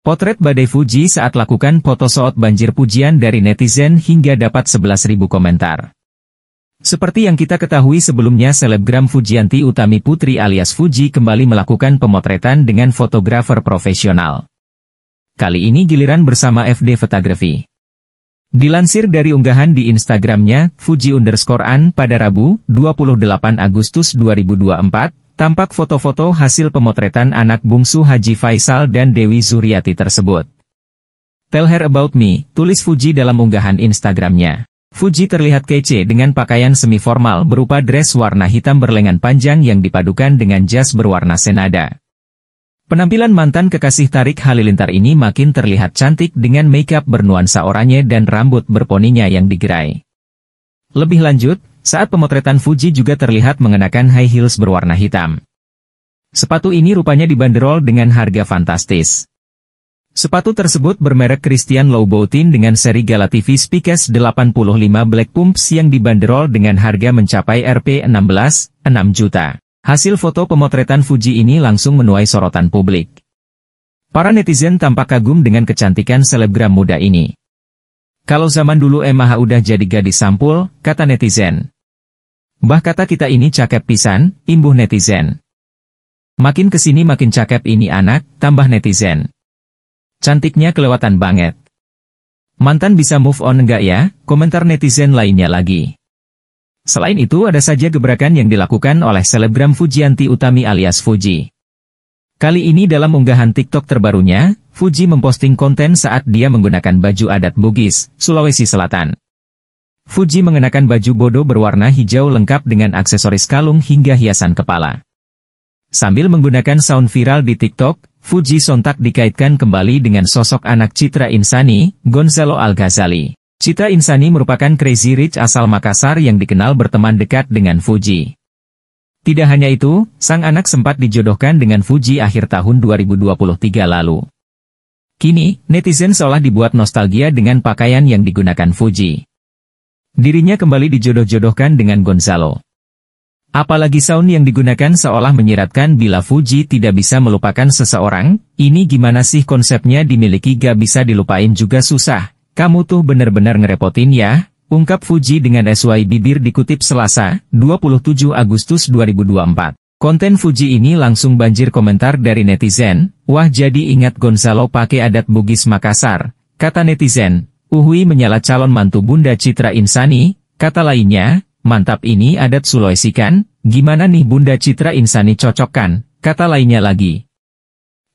Potret Badai Fuji saat lakukan foto soot banjir pujian dari netizen hingga dapat 11.000 komentar. Seperti yang kita ketahui sebelumnya selebgram Fujianti Utami Putri alias Fuji kembali melakukan pemotretan dengan fotografer profesional. Kali ini giliran bersama FD Photography. Dilansir dari unggahan di Instagramnya, Fuji underscore an pada Rabu, 28 Agustus 2024, Tampak foto-foto hasil pemotretan anak bungsu Haji Faisal dan Dewi Zuriati tersebut. Tell her about me, tulis Fuji dalam unggahan Instagramnya. Fuji terlihat kece dengan pakaian semi-formal berupa dress warna hitam berlengan panjang yang dipadukan dengan jas berwarna senada. Penampilan mantan kekasih Tarik Halilintar ini makin terlihat cantik dengan makeup bernuansa oranye dan rambut berponinya yang digerai. Lebih lanjut, saat pemotretan Fuji juga terlihat mengenakan high heels berwarna hitam. Sepatu ini rupanya dibanderol dengan harga fantastis. Sepatu tersebut bermerek Christian Louboutin dengan seri Galativi Spikes 85 Black Pumps yang dibanderol dengan harga mencapai rp 16,6 juta. Hasil foto pemotretan Fuji ini langsung menuai sorotan publik. Para netizen tampak kagum dengan kecantikan selebgram muda ini. Kalau zaman dulu Emma udah jadi gadis sampul, kata netizen. Bah kata kita ini cakep pisan, imbuh netizen. Makin kesini makin cakep ini anak, tambah netizen. Cantiknya kelewatan banget. Mantan bisa move on enggak ya? Komentar netizen lainnya lagi. Selain itu ada saja gebrakan yang dilakukan oleh selebgram Fujianti Utami alias Fuji. Kali ini dalam unggahan TikTok terbarunya, Fuji memposting konten saat dia menggunakan baju adat Bugis, Sulawesi Selatan. Fuji mengenakan baju bodoh berwarna hijau lengkap dengan aksesoris kalung hingga hiasan kepala. Sambil menggunakan sound viral di TikTok, Fuji sontak dikaitkan kembali dengan sosok anak Citra Insani, Gonzalo Al-Ghazali. Citra Insani merupakan crazy rich asal Makassar yang dikenal berteman dekat dengan Fuji. Tidak hanya itu, sang anak sempat dijodohkan dengan Fuji akhir tahun 2023 lalu. Kini, netizen seolah dibuat nostalgia dengan pakaian yang digunakan Fuji. Dirinya kembali dijodoh-jodohkan dengan Gonzalo. Apalagi sound yang digunakan seolah menyiratkan bila Fuji tidak bisa melupakan seseorang, ini gimana sih konsepnya dimiliki gak bisa dilupain juga susah, kamu tuh bener-bener ngerepotin ya, Ungkap Fuji dengan SY Bibir dikutip Selasa, 27 Agustus 2024. Konten Fuji ini langsung banjir komentar dari netizen, wah jadi ingat Gonzalo pakai adat Bugis Makassar, kata netizen, Uhui menyala calon mantu Bunda Citra Insani, kata lainnya, mantap ini adat Sulawesi kan, gimana nih Bunda Citra Insani cocokkan, kata lainnya lagi.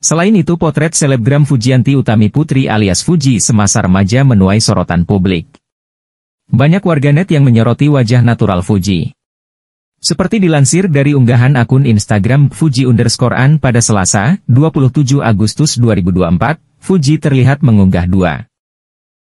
Selain itu potret selebgram Fujianti Utami Putri alias Fuji semasa remaja menuai sorotan publik. Banyak warganet yang menyoroti wajah natural Fuji. Seperti dilansir dari unggahan akun Instagram Fuji underscore pada Selasa, 27 Agustus 2024, Fuji terlihat mengunggah dua